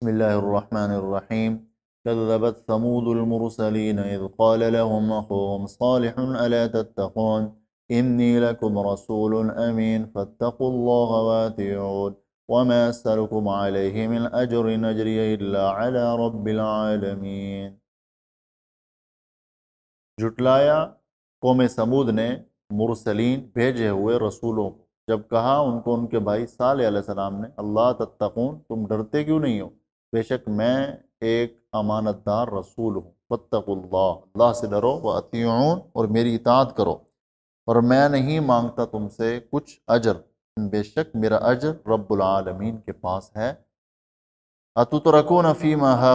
بسم الله الرحمن الرحيم كذبت ثمود المرسلين إذ قال لهم أخوهم صالح ألا تتقون إني لكم رسول أمين فاتقوا الله واتيعون وما أسألكم عليه من أجر نجري إلا على رب العالمين سمود نے مرسلين بھیجے ہوئے رسولوں جب کہا ان کو ان کے بھائی صالح علیہ السلام نے اللہ تتقون تم ڈرتے کیوں نہیں ہو बेशक मैं एक अमानतदार रसूल हूँ बत्तकुल्ला अल्लाह से डरो व अतियन और मेरी इतात करो और मैं नहीं मांगता तुमसे कुछ अजर बेशक मेरा अजर रबालमीन के पास है अतु तो रखो नफ़ी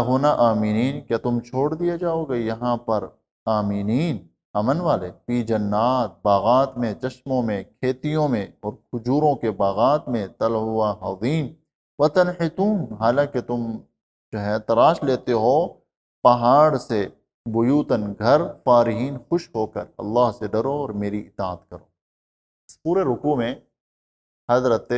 होना आमीन क्या तुम छोड़ दिए जाओगे यहाँ पर आमीन अमन वाले पी जन्नात बागात में चश्मों में खेतियों में और खजूरों के बागात में तल हुआ हवीन वतन तुम हालांकि तुम जो है तराश लेते हो पहाड़ से बुयूतन घर पारहीन खुश होकर अल्लाह से डरो और मेरी इतात करो इस पूरे रुकू में हजरत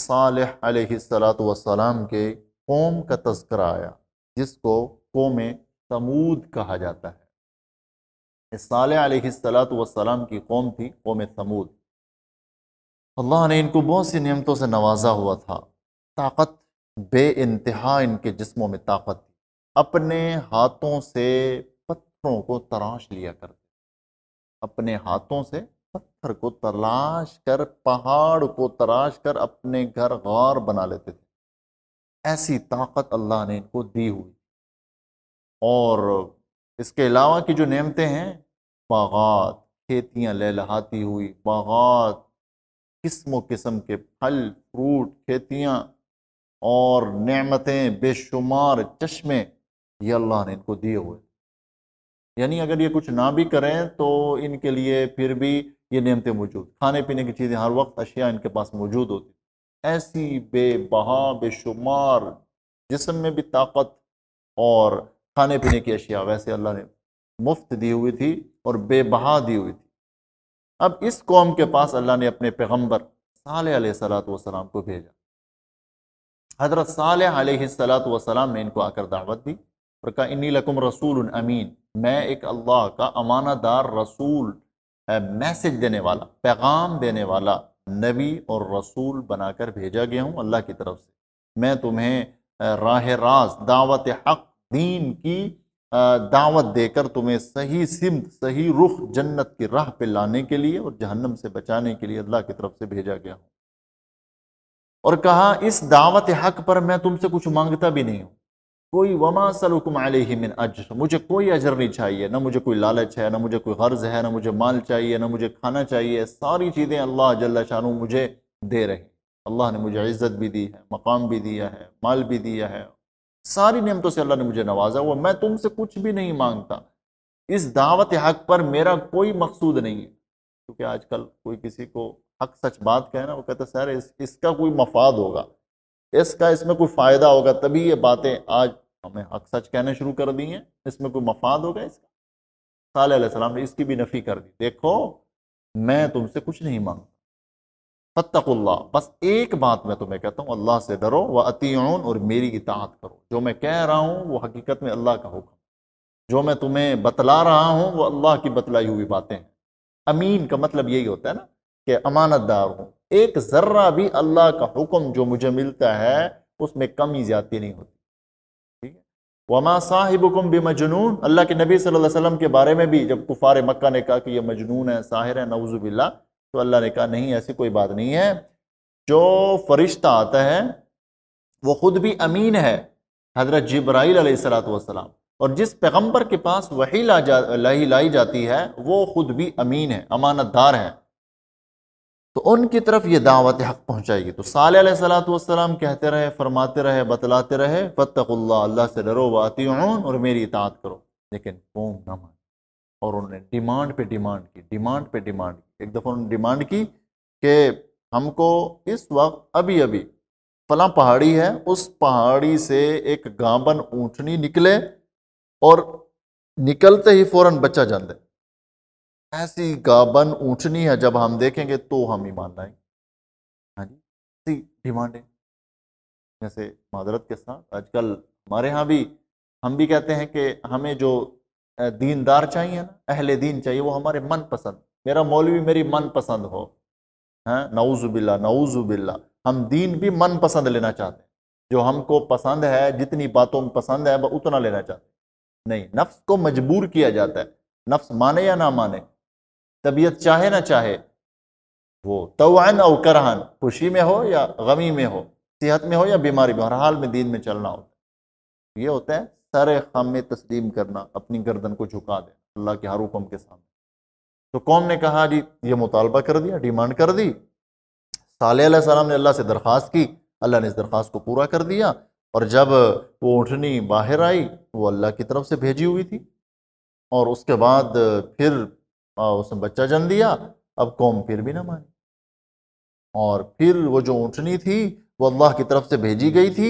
सलात वसलाम के कौम का तस्करा आया जिसको कौम समूद कहा जाता है सलात वसलाम की कौम थी कौम समूद अल्लाह ने इनको बहुत सी नियमतों से नवाजा हुआ था ताकत बे इंतहा इनके जिस्मों में ताकत थी अपने हाथों से पत्थरों को तराश लिया करते अपने हाथों से पत्थर को तलाश कर पहाड़ को तराश कर अपने घर गार बना लेते थे ऐसी ताकत अल्लाह ने इनको दी हुई और इसके अलावा की जो नियमतें हैं बागात खेतियाँ लहाती हुई बागात किस्म किस्म के फल फ्रूट खेतियाँ और नमतें बेशुमार चश्मे ये अल्लाह ने इनको दिए हुए यानी अगर ये कुछ ना भी करें तो इनके लिए फिर भी ये नियमतें मौजूद खाने पीने की चीज़ें हर वक्त अशिया इनके पास मौजूद होती ऐसी बेबहा बेशुमार जिसम में भी ताकत और खाने पीने की अशिया वैसे अल्लाह ने मुफ्त दी हुई थी और बेबहा दी हुई थी अब इस कौम के पास अल्लाह ने अपने पैगम्बर साल सलात वसलाम को भेजा हजरत साल सलात वसलाम ने इनको आकर दावत दी और कहा इन्नी लकुम रसूल अमीन मैं एक अल्लाह का दार रसूल मैसेज देने वाला पैगाम देने वाला नबी और रसूल बनाकर भेजा गया हूँ अल्लाह की तरफ से मैं तुम्हें राह रास दावत हक दीन की दावत देकर तुम्हें सही सिमत सही रुख जन्नत की राह पे लाने के लिए और जहन्नम से बचाने के लिए अल्लाह की तरफ से भेजा गया हूँ और कहा इस दावत हक पर मैं तुमसे कुछ मांगता भी नहीं हूँ कोई वमा सलुकुम मिन अजर मुझे कोई अजर नहीं चाहिए ना मुझे कोई लालच है ना मुझे कोई गर्ज है ना मुझे माल चाहिए ना मुझे खाना चाहिए सारी चीज़ें अल्लाह जल्ला शानू मुझे दे रहे अल्लाह ने मुझे इज़्ज़त भी दी है मकाम भी दिया है माल भी दिया है सारी नियमतों से अल्लाह ने मुझे नवाजा हुआ मैं तुमसे कुछ भी नहीं मांगता इस दावत हक पर मेरा कोई मकसूद नहीं है क्योंकि आजकल कोई किसी को हक सच बात कहे ना वो कहता सर इस, इसका कोई मफाद होगा इसका इसमें कोई फ़ायदा होगा तभी ये बातें आज हमें हक सच कहने शुरू कर दी हैं इसमें कोई मफाद होगा इसका सलाम ने इसकी भी नफ़ी कर दी देखो मैं तुमसे कुछ नहीं मांगता फतकुल्ला बस एक बात मैं तुम्हें कहता हूँ अल्लाह से डरो व अतीन और मेरी इतात करो जो मैं कह रहा हूँ वो हकीकत में अल्लाह का होगा जो मैं तुम्हें बतला रहा हूँ वो अल्लाह की बतलाई हुई बातें हैं अमीन का मतलब यही होता है ना के अमानतदार हूँ एक ज़र्रा भी अल्लाह का हुक्म जो मुझे मिलता है उसमें कमी ज़्यादा नहीं होती ठीक है वमा साहिबुकुम भी मजनून अल्लाह के नबी सल्लल्लाहु अलैहि वसल्लम के बारे में भी जब कुफार मक्का ने कहा कि यह मजनून है साहिर है नवजुबिल्ला तो अल्लाह ने कहा नहीं ऐसी कोई बात नहीं है जो फरिश्ता आता है वो ख़ुद भी अमीन है हज़रत जब्राईल सलाम और जिस पैगम्बर के पास वही ला जा लाई लाई जाती है वो ख़ुद भी अमीन है अमानतदार है तो उनकी तरफ ये दावत हक पहुँचाएगी तो साल सलाम कहते रहे फरमाते रहे बतलाते रहे फ़तल्ला अल्लाह से डरो वाती और मेरी इतात करो लेकिन कौन न मान और उन्होंने डिमांड पे डिमांड की डिमांड पे डिमांड की एक दफ़ा उन्होंने डिमांड की कि हमको इस वक्त अभी अभी फला पहाड़ी है उस पहाड़ी से एक गांबन ऊँटनी निकले और निकलते ही फ़ौर बच्चा जान दे ऐसी गाबन ऊंचनी है जब हम देखेंगे तो हम ईमान लाएंगे हाँ जी ऐसी डिमांड है जैसे माजरत के साथ आजकल हमारे यहाँ भी हम भी कहते हैं कि हमें जो दीनदार चाहिए ना अहले दीन चाहिए वो हमारे मन पसंद मेरा मौलवी मेरी मन पसंद हो हैं हाँ, नऊजुबिल्ला नऊजुबिल्ला हम दीन भी मन पसंद लेना चाहते हैं जो हमको पसंद है जितनी बातों में पसंद है उतना लेना चाहते हैं नहीं नफ्स को मजबूर किया जाता है नफ्स माने या ना माने तबीयत चाहे ना चाहे वो तोन और करहन खुशी में हो या गमी में हो सेहत में हो या बीमारी में हर हाल में दीन में चलना होता है ये होता है सर खम में तस्लीम करना अपनी गर्दन को झुका दे अल्लाह के हर हुक्म के सामने तो कौम ने कहा जी ये मुतालबा कर दिया डिमांड कर दी साल सलाम ने अल्लाह से दरख्वास्त की अल्लाह ने इस दरख्वास्त को पूरा कर दिया और जब वो उठनी बाहर आई वो अल्लाह की तरफ से भेजी हुई थी और उसके बाद फिर और उसने बच्चा जन्म दिया अब कौम फिर भी ना मानी और फिर वो जो ऊँटनी थी वो अल्लाह की तरफ से भेजी गई थी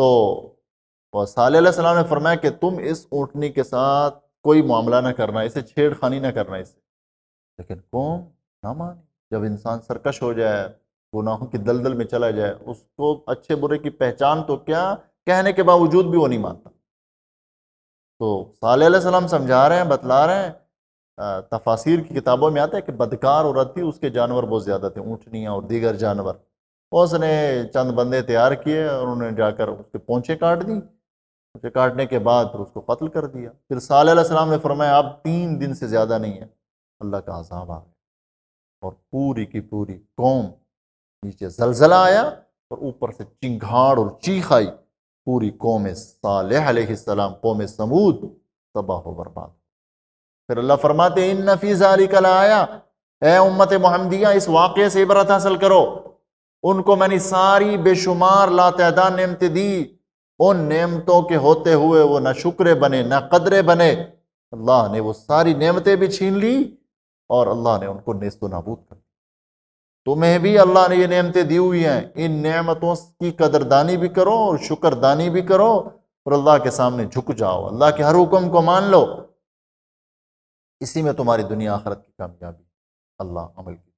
तो सलाम ने फरमाया कि तुम इस ऊँटनी के साथ कोई मामला ना करना इसे छेड़खानी ना करना इसे लेकिन कौम ना मानी जब इंसान सरकश हो जाए गुनाहों की दलदल में चला जाए उसको अच्छे बुरे की पहचान तो क्या कहने के बावजूद भी वो नहीं मानता तो सलाम समझा रहे हैं बतला रहे हैं तफासिर की किताबों में आता है कि बदकार औरत थी उसके जानवर बहुत ज़्यादा थे ऊँटनियाँ और दीगर जानवर उसने चंद बंदे तैयार किए और उन्होंने जाकर उसके पहुँचे काट दी उसे काटने के बाद फिर उसको कत्ल कर दिया फिर सलाम ने फरमाया आप तीन दिन से ज़्यादा नहीं है अल्लाह का आज़ाब आ गया और पूरी की पूरी कौम नीचे जलजला आया और ऊपर से चिंघाड़ और चीख आई पूरी कौम साल सलाम कौम समूद तबाह बर्बाद फिर अल्लाह फरमाते इन नफीज अली कल आया ए उम्मत मोहम्मदिया इस वाक़े से इबरत हासिल करो उनको मैंने सारी बेशुमार लातदा नमत दी उन नेमतों के होते हुए वो ना शुक्र बने ना कदरे बने अल्लाह ने वो सारी नेमतें भी छीन ली और अल्लाह ने उनको नस्तो नाबूद कर तुम्हें भी अल्लाह ने ये नेमतें दी हुई हैं इन नेमतों की कदरदानी भी करो और शुक्रदानी भी करो और अल्लाह के सामने झुक जाओ अल्लाह के हर हुक्म को मान लो इसी में तुम्हारी दुनिया आखरत की कामयाबी अल्लाह अमल की